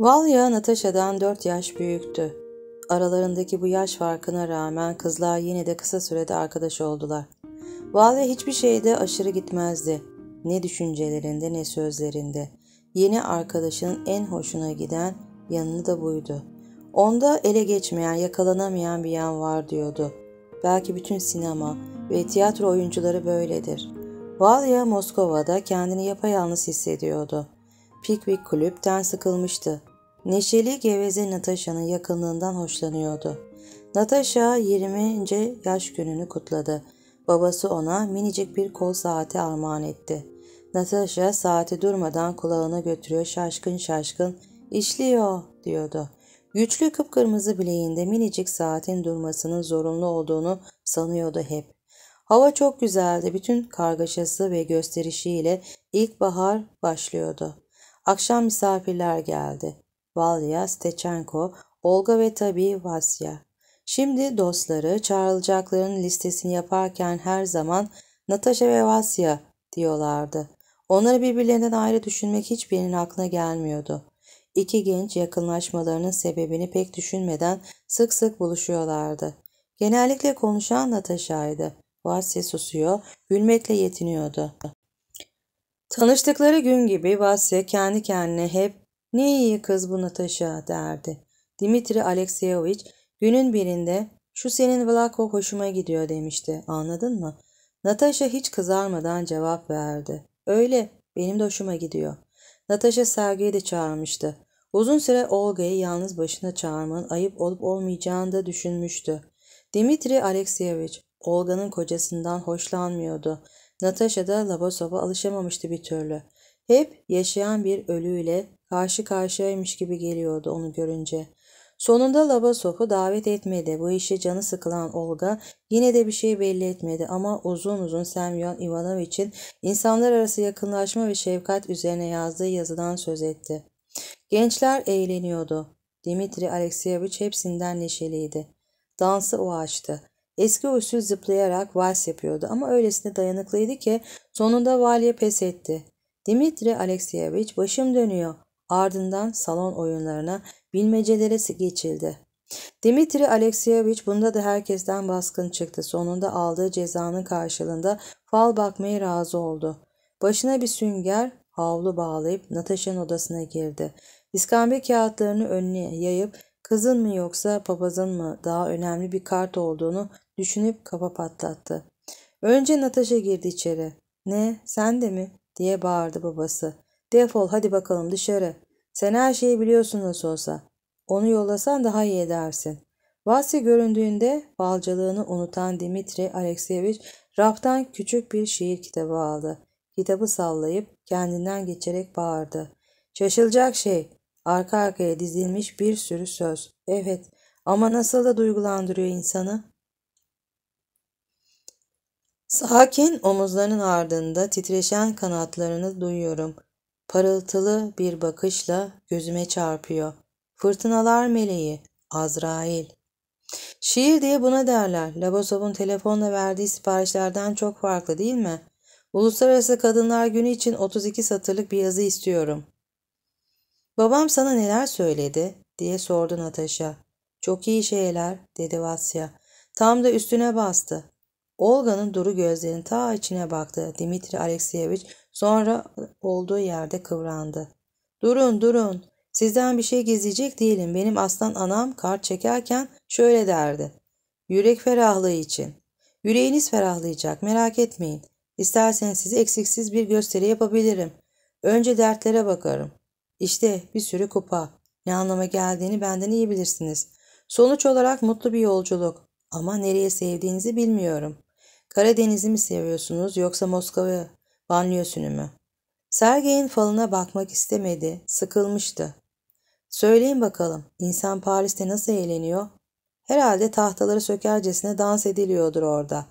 Valya Natasha'dan 4 yaş büyüktü. Aralarındaki bu yaş farkına rağmen kızlar yine de kısa sürede arkadaş oldular. Valya hiçbir şeyde aşırı gitmezdi. Ne düşüncelerinde ne sözlerinde. Yeni arkadaşının en hoşuna giden yanını da buydu. Onda ele geçmeyen, yakalanamayan bir yan var diyordu. Belki bütün sinema ve tiyatro oyuncuları böyledir. Valya Moskova'da kendini yapayalnız hissediyordu. Pickwick kulüpten sıkılmıştı. Neşeli geveze Natasha'nın yakınlığından hoşlanıyordu. Natasha 20. yaş gününü kutladı. Babası ona minicik bir kol saati armağan etti. Natasha saati durmadan kulağına götürüyor şaşkın şaşkın işliyor diyordu. Güçlü kıpkırmızı bileğinde minicik saatin durmasının zorunlu olduğunu sanıyordu hep. Hava çok güzeldi. Bütün kargaşası ve gösterişiyle ilkbahar başlıyordu. Akşam misafirler geldi. Valya Stechenko, Olga ve tabii Vasya. Şimdi dostları çağrılacakların listesini yaparken her zaman Natasha ve Vasya diyorlardı. Onları birbirlerinden ayrı düşünmek hiçbirinin aklına gelmiyordu. İki genç yakınlaşmalarının sebebini pek düşünmeden sık sık buluşuyorlardı. Genellikle konuşan Natasha'ydı. Vasya susuyor, gülmekle yetiniyordu. Tanıştıkları gün gibi Vasya kendi kendine hep ne iyi kız bunu Natasha derdi. Dimitri Alekseyevich günün birinde şu senin Vlako hoşuma gidiyor demişti anladın mı? Natasha hiç kızarmadan cevap verdi. Öyle benim de hoşuma gidiyor. Natasha Sergey'i de çağırmıştı. Uzun süre Olga'yı yalnız başına çağırmanın ayıp olup olmayacağını da düşünmüştü. Dimitri Alekseyevich Olga'nın kocasından hoşlanmıyordu. Natasha da Labasov'a alışamamıştı bir türlü. Hep yaşayan bir ölüyle karşı karşıyaymış gibi geliyordu onu görünce. Sonunda Labasov'u davet etmedi. Bu işe canı sıkılan Olga yine de bir şey belli etmedi ama uzun uzun Semyon Ivanovich'in insanlar arası yakınlaşma ve şefkat üzerine yazdığı yazıdan söz etti. Gençler eğleniyordu. Dimitri Alexeyevich hepsinden neşeliydi. Dansı o açtı. Eski usul zıplayarak vals yapıyordu ama öylesine dayanıklıydı ki sonunda valye pes etti. Dimitri Alexeyevich başım dönüyor. Ardından salon oyunlarına, bilmecelere geçildi. Dimitri Alexeyevich bunda da herkesten baskın çıktı. Sonunda aldığı cezanın karşılığında fal bakmaya razı oldu. Başına bir sünger, havlu bağlayıp Natasha'nın odasına girdi. İskambil kağıtlarını önüne yayıp kızın mı yoksa papazın mı daha önemli bir kart olduğunu düşünüp kafa patlattı. Önce Natasha girdi içeri. Ne sen de mi diye bağırdı babası. Defol hadi bakalım dışarı. Sen her şeyi biliyorsun nasıl olsa. Onu yollasan daha iyi edersin. Vasya göründüğünde balcılığını unutan Dimitri Alekseyeviç raftan küçük bir şiir kitabı aldı. Kitabı sallayıp kendinden geçerek bağırdı. Şaşılacak şey arka arkaya dizilmiş bir sürü söz. Evet ama nasıl da duygulandırıyor insanı. Sakin omuzlarının ardında titreşen kanatlarını duyuyorum parıltılı bir bakışla gözüme çarpıyor. Fırtınalar meleği, Azrail. Şiir diye buna derler. Labasov'un telefonla verdiği siparişlerden çok farklı değil mi? Uluslararası Kadınlar Günü için 32 satırlık bir yazı istiyorum. Babam sana neler söyledi diye sordu Natasha. Çok iyi şeyler dedi Vasya. Tam da üstüne bastı. Olga'nın duru gözlerinin ta içine baktı. Dimitri Alekseyevich. Sonra olduğu yerde kıvrandı. Durun durun sizden bir şey gizleyecek değilim. Benim aslan anam kart çekerken şöyle derdi. Yürek ferahlığı için. Yüreğiniz ferahlayacak merak etmeyin. İsterseniz sizi eksiksiz bir gösteri yapabilirim. Önce dertlere bakarım. İşte bir sürü kupa. Ne anlama geldiğini benden iyi bilirsiniz. Sonuç olarak mutlu bir yolculuk. Ama nereye sevdiğinizi bilmiyorum. Karadeniz'i mi seviyorsunuz yoksa Moskova Banliyosunu mu? Sergey'in falına bakmak istemedi, sıkılmıştı. Söyleyin bakalım, insan Paris'te nasıl eğleniyor? Herhalde tahtaları sökercesine dans ediliyordur orada.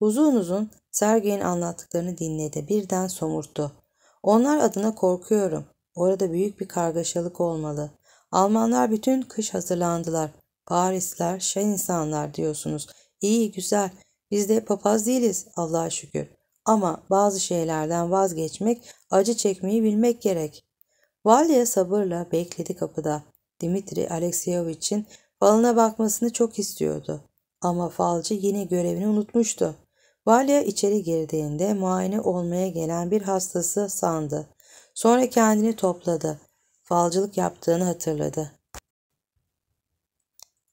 Uzun uzun Sergey'in anlattıklarını dinledi, birden somurttu. Onlar adına korkuyorum. Orada büyük bir kargaşalık olmalı. Almanlar bütün kış hazırlandılar. Parisler, şen insanlar diyorsunuz. İyi, güzel. Biz de papaz değiliz Allah'a şükür. Ama bazı şeylerden vazgeçmek, acı çekmeyi bilmek gerek. Valya sabırla bekledi kapıda. Dimitri Alekseyevich'in falına bakmasını çok istiyordu. Ama falcı yine görevini unutmuştu. Valya içeri girdiğinde muayene olmaya gelen bir hastası sandı. Sonra kendini topladı. Falcılık yaptığını hatırladı.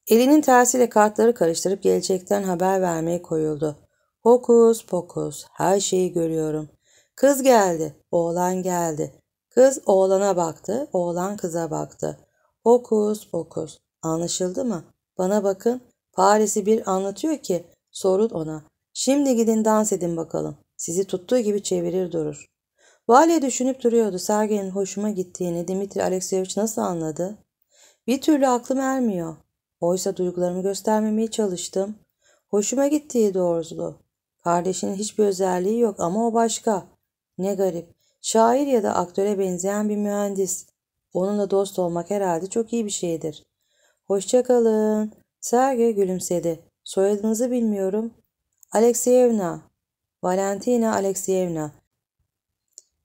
Elinin tersiyle kartları karıştırıp gelecekten haber vermeye koyuldu. Hokus pokus her şeyi görüyorum. Kız geldi, oğlan geldi. Kız oğlana baktı, oğlan kıza baktı. Hokus pokus. Anlaşıldı mı? Bana bakın. Paris'i bir anlatıyor ki sorun ona. Şimdi gidin dans edin bakalım. Sizi tuttuğu gibi çevirir durur. Valya düşünüp duruyordu. Sergen'in hoşuma gittiğini Dimitri Alekseyevich nasıl anladı? Bir türlü aklım ermiyor. Oysa duygularımı göstermemeye çalıştım. Hoşuma gittiği doğrusu Kardeşinin hiçbir özelliği yok ama o başka. Ne garip. Şair ya da aktöre benzeyen bir mühendis. Onunla dost olmak herhalde çok iyi bir şeydir. Hoşçakalın. Serge gülümsedi. Soyadınızı bilmiyorum. Alexeyevna. Valentina Alexeyevna.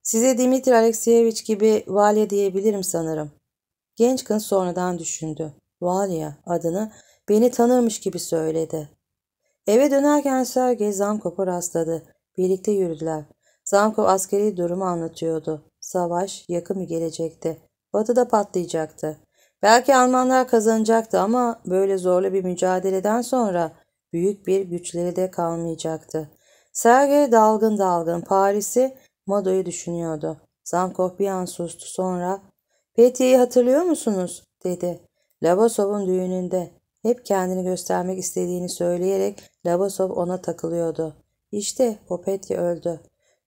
Size Dimitri Alexeyevich gibi Valya diyebilirim sanırım. Genç kız sonradan düşündü. Valya adını beni tanırmış gibi söyledi. Eve dönerken Sergey Zamkov'a rastladı. Birlikte yürüdüler. Zankov askeri durumu anlatıyordu. Savaş yakın bir gelecekti. Batı'da patlayacaktı. Belki Almanlar kazanacaktı ama böyle zorlu bir mücadeleden sonra büyük bir güçleri de kalmayacaktı. Sergey dalgın dalgın Paris'i, Mado'yu düşünüyordu. Zankov bir an sustu sonra ''Petya'yı hatırlıyor musunuz?'' dedi. Labasov'un düğününde hep kendini göstermek istediğini söyleyerek Labasov ona takılıyordu. İşte Popetya öldü.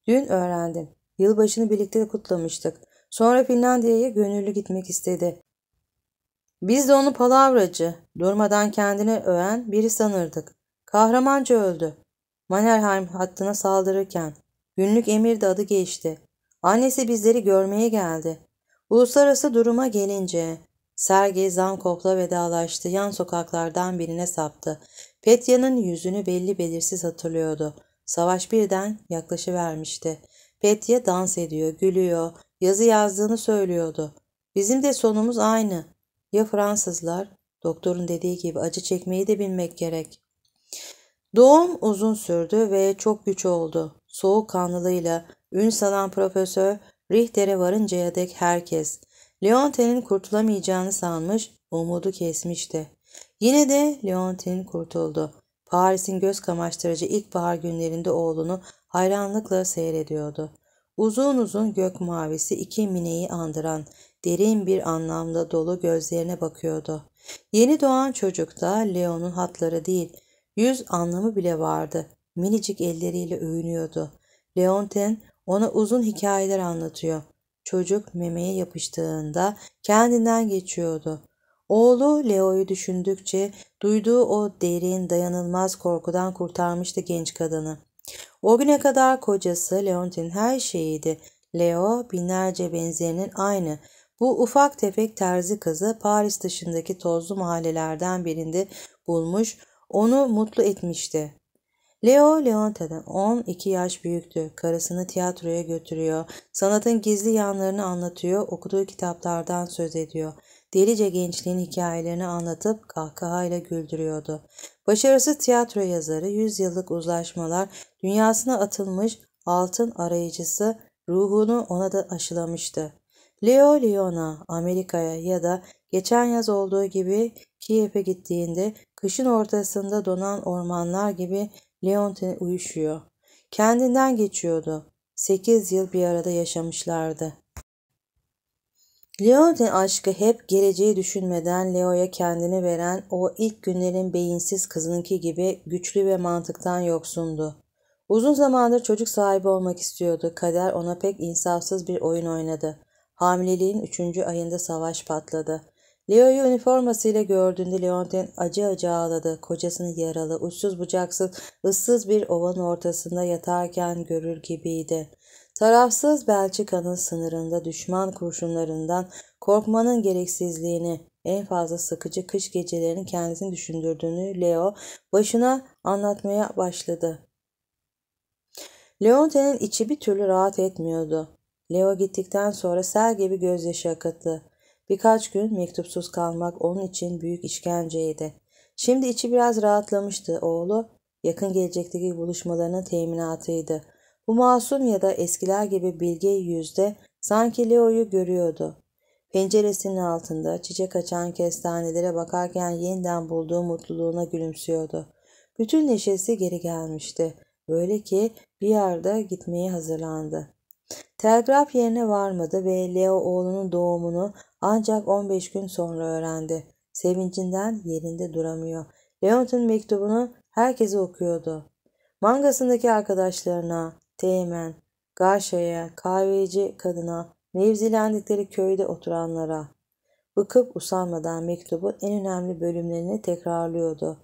Dün öğrendim. Yılbaşını birlikte kutlamıştık. Sonra Finlandiya'ya gönüllü gitmek istedi. Biz de onu palavracı, durmadan kendini öven biri sanırdık. Kahramanca öldü. Mannerheim hattına saldırırken. Günlük emir de adı geçti. Annesi bizleri görmeye geldi. Uluslararası duruma gelince Sergey Zankov'la vedalaştı. Yan sokaklardan birine saptı. Petya'nın yüzünü belli belirsiz hatırlıyordu. Savaş birden yaklaşıvermişti. Petya dans ediyor, gülüyor, yazı yazdığını söylüyordu. Bizim de sonumuz aynı. Ya Fransızlar? Doktorun dediği gibi acı çekmeyi de bilmek gerek. Doğum uzun sürdü ve çok güç oldu. Soğuk kanlılığıyla ün salan profesör Richter'e varıncaya dek herkes Leonte'nin kurtulamayacağını sanmış, umudu kesmişti. Yine de Leontin kurtuldu. Paris'in göz kamaştırıcı ilkbahar günlerinde oğlunu hayranlıkla seyrediyordu. Uzun uzun gök mavisi iki mineyi andıran, derin bir anlamda dolu gözlerine bakıyordu. Yeni doğan çocuk da Leon'un hatları değil, yüz anlamı bile vardı. Minicik elleriyle övünüyordu. Leonten ona uzun hikayeler anlatıyor çocuk memeye yapıştığında kendinden geçiyordu. Oğlu Leo'yu düşündükçe duyduğu o derin dayanılmaz korkudan kurtarmıştı genç kadını. O güne kadar kocası Leont'in her şeyiydi. Leo binlerce benzerinin aynı. Bu ufak tefek terzi kızı Paris dışındaki tozlu mahallelerden birinde bulmuş, onu mutlu etmişti. Leo Leonte'den 12 yaş büyüktü. Karısını tiyatroya götürüyor. Sanatın gizli yanlarını anlatıyor. Okuduğu kitaplardan söz ediyor. Delice gençliğin hikayelerini anlatıp kahkahayla güldürüyordu. Başarısı tiyatro yazarı, yüzyıllık uzlaşmalar, dünyasına atılmış altın arayıcısı ruhunu ona da aşılamıştı. Leo Leona Amerika'ya ya da geçen yaz olduğu gibi Kiev'e gittiğinde kışın ortasında donan ormanlar gibi Leonte uyuşuyor. Kendinden geçiyordu. Sekiz yıl bir arada yaşamışlardı. Leonte aşkı hep geleceği düşünmeden Leo'ya kendini veren o ilk günlerin beyinsiz kızınınki gibi güçlü ve mantıktan yoksundu. Uzun zamandır çocuk sahibi olmak istiyordu. Kader ona pek insafsız bir oyun oynadı. Hamileliğin üçüncü ayında savaş patladı. Leo'yu üniformasıyla gördüğünde Leonten acı acı ağladı. Kocasını yaralı, uçsuz bucaksız, ıssız bir ovanın ortasında yatarken görür gibiydi. Tarafsız Belçika'nın sınırında düşman kurşunlarından korkmanın gereksizliğini, en fazla sıkıcı kış gecelerinin kendisini düşündürdüğünü Leo başına anlatmaya başladı. Leonte'nin içi bir türlü rahat etmiyordu. Leo gittikten sonra sel gibi gözyaşı akıttı. Birkaç gün mektupsuz kalmak onun için büyük işkenceydi. Şimdi içi biraz rahatlamıştı oğlu. Yakın gelecekteki buluşmalarının teminatıydı. Bu masum ya da eskiler gibi bilge yüzde sanki Leo'yu görüyordu. Penceresinin altında çiçek açan kestanelere bakarken yeniden bulduğu mutluluğuna gülümsüyordu. Bütün neşesi geri gelmişti. Böyle ki bir yerde gitmeye hazırlandı. Telgraf yerine varmadı ve Leo oğlunun doğumunu ancak 15 gün sonra öğrendi. Sevincinden yerinde duramıyor. Leont'un mektubunu herkese okuyordu. Mangasındaki arkadaşlarına, Teğmen, Garşa'ya, kahveci kadına, mevzilendikleri köyde oturanlara. Bıkıp usanmadan mektubun en önemli bölümlerini tekrarlıyordu.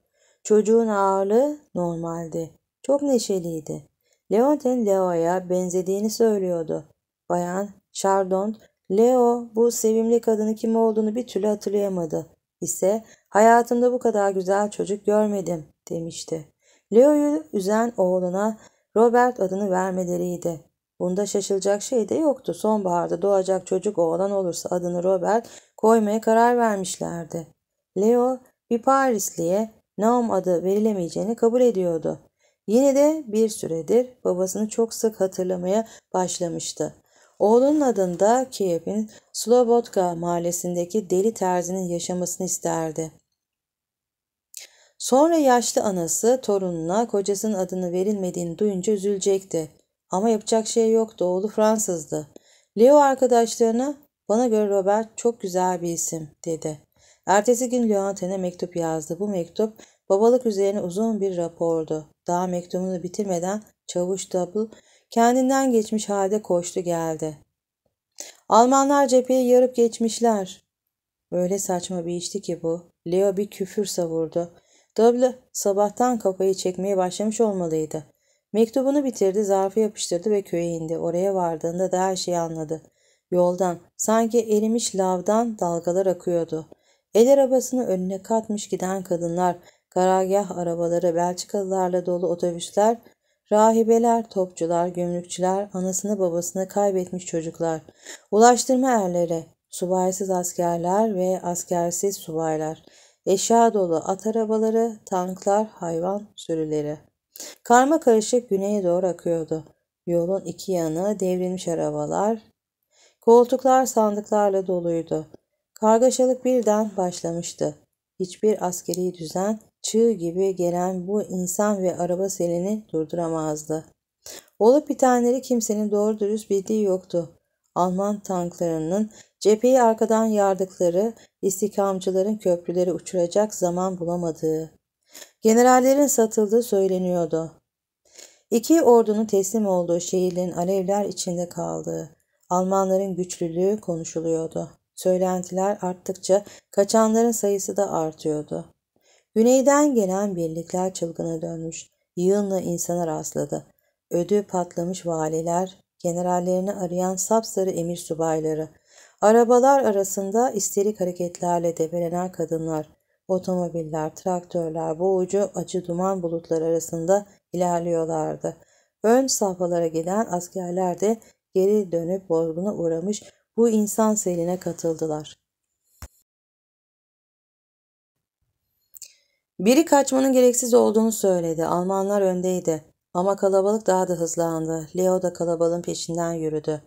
Çocuğun ağırlığı normaldi. Çok neşeliydi. Leontin Leo'ya benzediğini söylüyordu. Bayan Chardon Leo bu sevimli kadını kim olduğunu bir türlü hatırlayamadı "İse hayatımda bu kadar güzel çocuk görmedim demişti. Leo'yu üzen oğluna Robert adını vermeleriydi. Bunda şaşılacak şey de yoktu. Sonbaharda doğacak çocuk oğlan olursa adını Robert koymaya karar vermişlerdi. Leo bir Parisliye Naum adı verilemeyeceğini kabul ediyordu. Yine de bir süredir babasını çok sık hatırlamaya başlamıştı. Oğlunun adında Kiev'in Slobodka mahallesindeki deli terzinin yaşamasını isterdi. Sonra yaşlı anası torununa kocasının adını verilmediğini duyunca üzülecekti. Ama yapacak şey yoktu. Oğlu Fransızdı. Leo arkadaşlarına bana göre Robert çok güzel bir isim dedi. Ertesi gün Leonten'e mektup yazdı. Bu mektup babalık üzerine uzun bir rapordu. Daha mektubunu bitirmeden Çavuş Double Kendinden geçmiş halde koştu geldi. Almanlar cepheyi yarıp geçmişler. Böyle saçma bir işti ki bu. Leo bir küfür savurdu. Döble sabahtan kafayı çekmeye başlamış olmalıydı. Mektubunu bitirdi, zarfı yapıştırdı ve köye indi. Oraya vardığında da her şeyi anladı. Yoldan, sanki erimiş lavdan dalgalar akıyordu. El arabasını önüne katmış giden kadınlar, karargah arabaları, Belçikalılarla dolu otobüsler, Rahibeler, topçular, gümrükçüler, anasını babasını kaybetmiş çocuklar, ulaştırma erleri, subaysız askerler ve askersiz subaylar, eşya dolu at arabaları, tanklar, hayvan sürüleri. Karma karışık güneye doğru akıyordu. Yolun iki yanı devrilmiş arabalar, koltuklar sandıklarla doluydu. Kargaşalık birden başlamıştı. Hiçbir askeri düzen çığ gibi gelen bu insan ve araba selini durduramazdı. Olup bitenleri kimsenin doğru dürüst bildiği yoktu. Alman tanklarının cepheyi arkadan yardıkları, istikamcıların köprüleri uçuracak zaman bulamadığı, generallerin satıldığı söyleniyordu. İki ordunun teslim olduğu şehirlerin alevler içinde kaldığı, Almanların güçlülüğü konuşuluyordu. Söylentiler arttıkça kaçanların sayısı da artıyordu. Güneyden gelen birlikler çılgına dönmüş, yığınla insana rastladı. Ödü patlamış valiler, generallerini arayan sapsarı emir subayları, arabalar arasında isterik hareketlerle debelenen kadınlar, otomobiller, traktörler boğucu acı duman bulutları arasında ilerliyorlardı. Ön safhalara gelen askerler de geri dönüp bozguna uğramış bu insan seline katıldılar. Biri kaçmanın gereksiz olduğunu söyledi. Almanlar öndeydi. Ama kalabalık daha da hızlandı. Leo da kalabalığın peşinden yürüdü.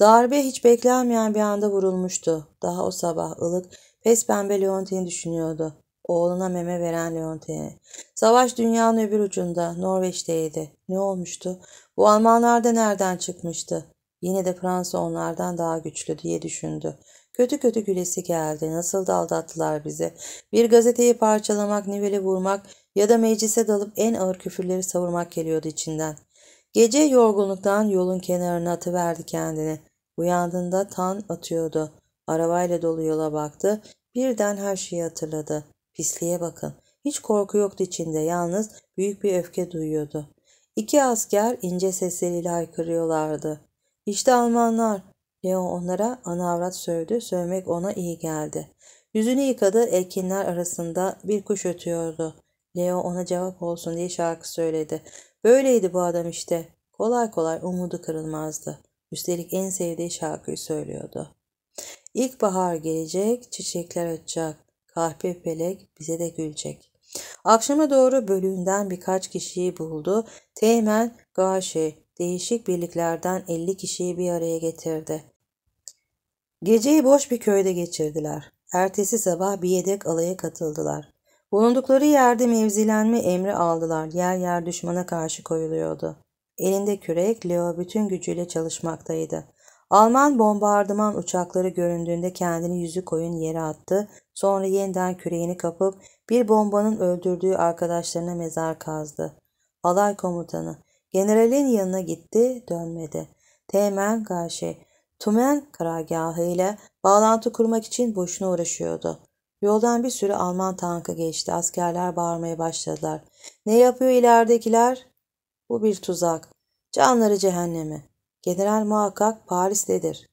Darbe hiç beklenmeyen bir anda vurulmuştu. Daha o sabah ılık, pes pembe Leontini düşünüyordu. Oğluna meme veren Leontini. Savaş dünyanın öbür ucunda, Norveç'teydi. Ne olmuştu? Bu Almanlar da nereden çıkmıştı? Yine de Fransa onlardan daha güçlü diye düşündü. Kötü kötü gülesi geldi. Nasıl da aldattılar bizi. Bir gazeteyi parçalamak, niveli vurmak ya da meclise dalıp en ağır küfürleri savurmak geliyordu içinden. Gece yorgunluktan yolun kenarına atıverdi kendini. Uyandığında tan atıyordu. Arabayla dolu yola baktı. Birden her şeyi hatırladı. Pisliğe bakın. Hiç korku yoktu içinde. Yalnız büyük bir öfke duyuyordu. İki asker ince sesleriyle haykırıyorlardı. İşte Almanlar. Leo onlara ana avrat sövdü. Sövmek ona iyi geldi. Yüzünü yıkadı. Elkinler arasında bir kuş ötüyordu. Leo ona cevap olsun diye şarkı söyledi. Böyleydi bu adam işte. Kolay kolay umudu kırılmazdı. Üstelik en sevdiği şarkıyı söylüyordu. İlk bahar gelecek, çiçekler açacak. Kahpe pelek bize de gülecek. Akşama doğru bölüğünden birkaç kişiyi buldu. Teğmen, Gaşi, değişik birliklerden 50 kişiyi bir araya getirdi. Geceyi boş bir köyde geçirdiler. Ertesi sabah bir yedek alaya katıldılar. Bulundukları yerde mevzilenme emri aldılar. Yer yer düşmana karşı koyuluyordu. Elinde kürek Leo bütün gücüyle çalışmaktaydı. Alman bombardıman uçakları göründüğünde kendini yüzü koyun yere attı. Sonra yeniden küreğini kapıp bir bombanın öldürdüğü arkadaşlarına mezar kazdı. Alay komutanı Generalin yanına gitti, dönmedi. Teğmen Gaşi, şey, Tümen karargahı ile bağlantı kurmak için boşuna uğraşıyordu. Yoldan bir sürü Alman tankı geçti. Askerler bağırmaya başladılar. Ne yapıyor ileridekiler? Bu bir tuzak. Canları cehenneme. General muhakkak Paris'tedir.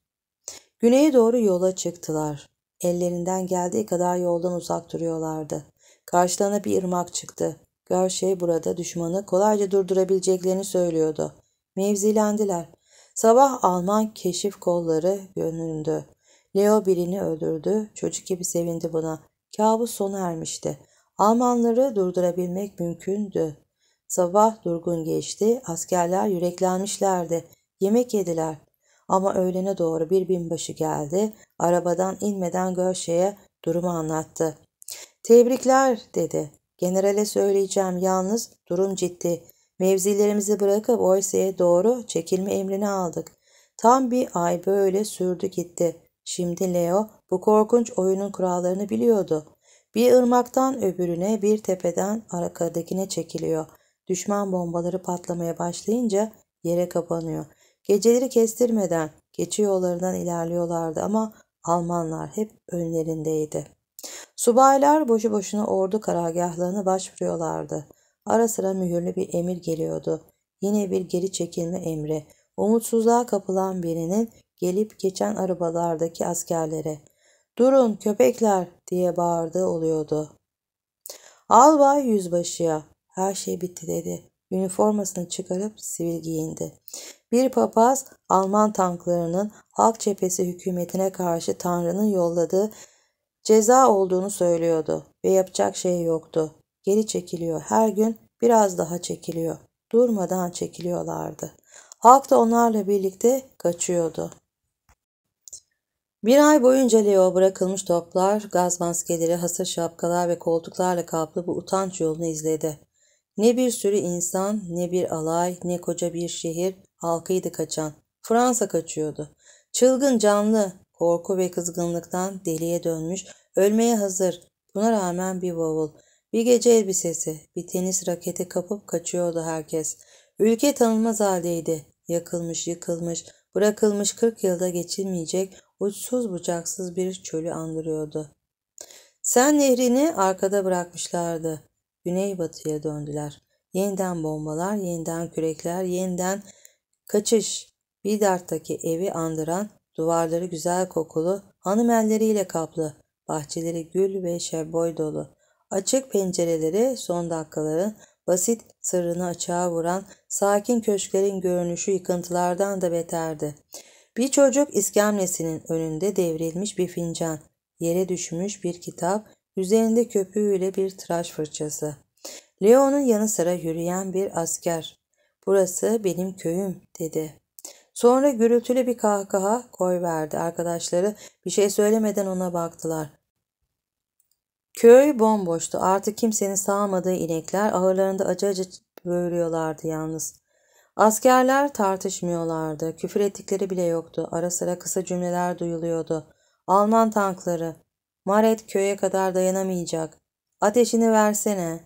Güneye doğru yola çıktılar. Ellerinden geldiği kadar yoldan uzak duruyorlardı. Karşılarına bir ırmak çıktı. Görşey burada düşmanı kolayca durdurabileceklerini söylüyordu. Mevzilendiler. Sabah Alman keşif kolları göründü. Leo birini öldürdü. Çocuk gibi sevindi buna. Kabus sona ermişti. Almanları durdurabilmek mümkündü. Sabah durgun geçti. Askerler yüreklenmişlerdi. Yemek yediler. Ama öğlene doğru bir binbaşı geldi. Arabadan inmeden Görşe'ye durumu anlattı. Tebrikler dedi. Generale söyleyeceğim yalnız durum ciddi. Mevzilerimizi bırakıp Oyse'ye doğru çekilme emrini aldık. Tam bir ay böyle sürdü gitti. Şimdi Leo bu korkunç oyunun kurallarını biliyordu. Bir ırmaktan öbürüne bir tepeden arkadakine çekiliyor. Düşman bombaları patlamaya başlayınca yere kapanıyor. Geceleri kestirmeden geçi yollarından ilerliyorlardı ama Almanlar hep önlerindeydi. Subaylar boşu boşuna ordu karargahlarını başvuruyorlardı. Ara sıra mühürlü bir emir geliyordu. Yine bir geri çekilme emri. Umutsuzluğa kapılan birinin gelip geçen arabalardaki askerlere ''Durun köpekler!'' diye bağırdığı oluyordu. Albay yüzbaşıya ''Her şey bitti'' dedi. Üniformasını çıkarıp sivil giyindi. Bir papaz Alman tanklarının halk cephesi hükümetine karşı Tanrı'nın yolladığı ceza olduğunu söylüyordu ve yapacak şey yoktu. Geri çekiliyor her gün biraz daha çekiliyor. Durmadan çekiliyorlardı. Halk da onlarla birlikte kaçıyordu. Bir ay boyunca Leo bırakılmış toplar, gaz maskeleri, hasır şapkalar ve koltuklarla kaplı bu utanç yolunu izledi. Ne bir sürü insan, ne bir alay, ne koca bir şehir halkıydı kaçan. Fransa kaçıyordu. Çılgın canlı, Korku ve kızgınlıktan deliye dönmüş, ölmeye hazır. Buna rağmen bir bavul, bir gece elbisesi, bir tenis raketi kapıp kaçıyordu herkes. Ülke tanınmaz haldeydi. Yakılmış, yıkılmış, bırakılmış 40 yılda geçilmeyecek uçsuz bucaksız bir çölü andırıyordu. Sen nehrini arkada bırakmışlardı. Güneybatıya döndüler. Yeniden bombalar, yeniden kürekler, yeniden kaçış. Bir darttaki evi andıran Duvarları güzel kokulu, hanım elleriyle kaplı, bahçeleri gül ve şebboy dolu. Açık pencereleri son dakikaların basit sırrını açığa vuran sakin köşklerin görünüşü yıkıntılardan da beterdi. Bir çocuk iskemlesinin önünde devrilmiş bir fincan, yere düşmüş bir kitap, üzerinde köpüğüyle bir tıraş fırçası. Leo'nun yanı sıra yürüyen bir asker. Burası benim köyüm dedi. Sonra gürültülü bir kahkaha koy verdi Arkadaşları bir şey söylemeden ona baktılar. Köy bomboştu. Artık kimsenin sağmadığı inekler ağırlarında acı acı böğürüyorlardı yalnız. Askerler tartışmıyorlardı. Küfür ettikleri bile yoktu. Ara sıra kısa cümleler duyuluyordu. Alman tankları. Maret köye kadar dayanamayacak. Ateşini versene.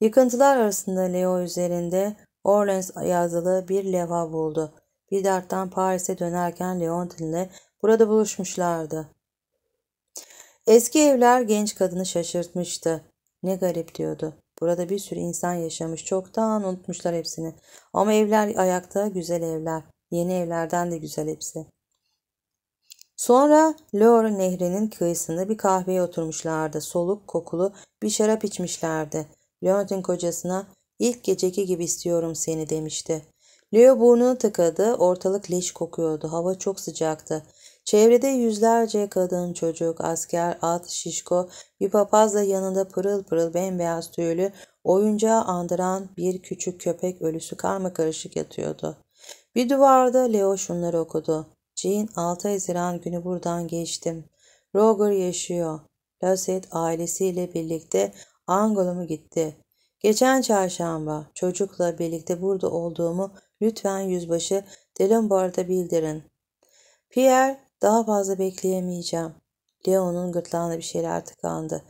Yıkıntılar arasında Leo üzerinde Orleans yazılı bir levha buldu. Bidart'tan Paris'e dönerken Leontin'le burada buluşmuşlardı. Eski evler genç kadını şaşırtmıştı. Ne garip diyordu. Burada bir sürü insan yaşamış. Çoktan unutmuşlar hepsini. Ama evler ayakta güzel evler. Yeni evlerden de güzel hepsi. Sonra Loire nehrinin kıyısında bir kahveye oturmuşlardı. Soluk kokulu bir şarap içmişlerdi. Leont'in kocasına ilk geceki gibi istiyorum seni demişti. Leo burnunu tıkadı, ortalık leş kokuyordu, hava çok sıcaktı. Çevrede yüzlerce kadın, çocuk, asker, at, şişko, bir papazla yanında pırıl pırıl bembeyaz tüylü, oyuncağı andıran bir küçük köpek ölüsü karışık yatıyordu. Bir duvarda Leo şunları okudu. Jean 6 Haziran günü buradan geçtim. Roger yaşıyor. Lasset ailesiyle birlikte Angol'a gitti? Geçen çarşamba çocukla birlikte burada olduğumu Lütfen yüzbaşı Delombard'a bildirin. Pierre daha fazla bekleyemeyeceğim. Leon'un gırtlağına bir şeyler tıkandı.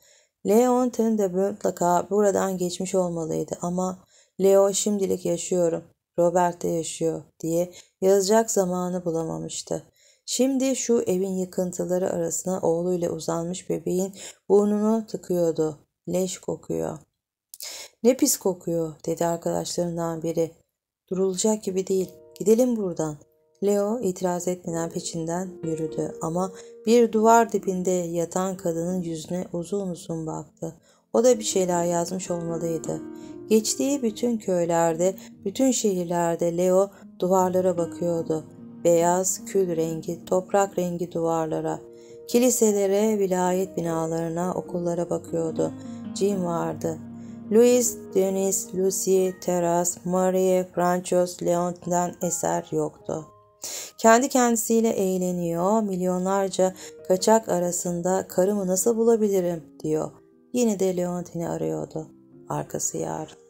Leon de mutlaka buradan geçmiş olmalıydı ama Leo şimdilik yaşıyorum. Robert de yaşıyor diye yazacak zamanı bulamamıştı. Şimdi şu evin yıkıntıları arasına oğluyla uzanmış bebeğin burnunu tıkıyordu. Leş kokuyor. Ne pis kokuyor dedi arkadaşlarından biri. Durulacak gibi değil. Gidelim buradan. Leo itiraz etmeden peşinden yürüdü ama bir duvar dibinde yatan kadının yüzüne uzun uzun baktı. O da bir şeyler yazmış olmalıydı. Geçtiği bütün köylerde, bütün şehirlerde Leo duvarlara bakıyordu. Beyaz, kül rengi, toprak rengi duvarlara. Kiliselere, vilayet binalarına, okullara bakıyordu. Jim vardı. Louis, Denis, Lucy, Teras, Marie, Franchos, Leont'dan eser yoktu. Kendi kendisiyle eğleniyor, milyonlarca kaçak arasında karımı nasıl bulabilirim diyor. Yine de Leontini arıyordu. Arkası yarın.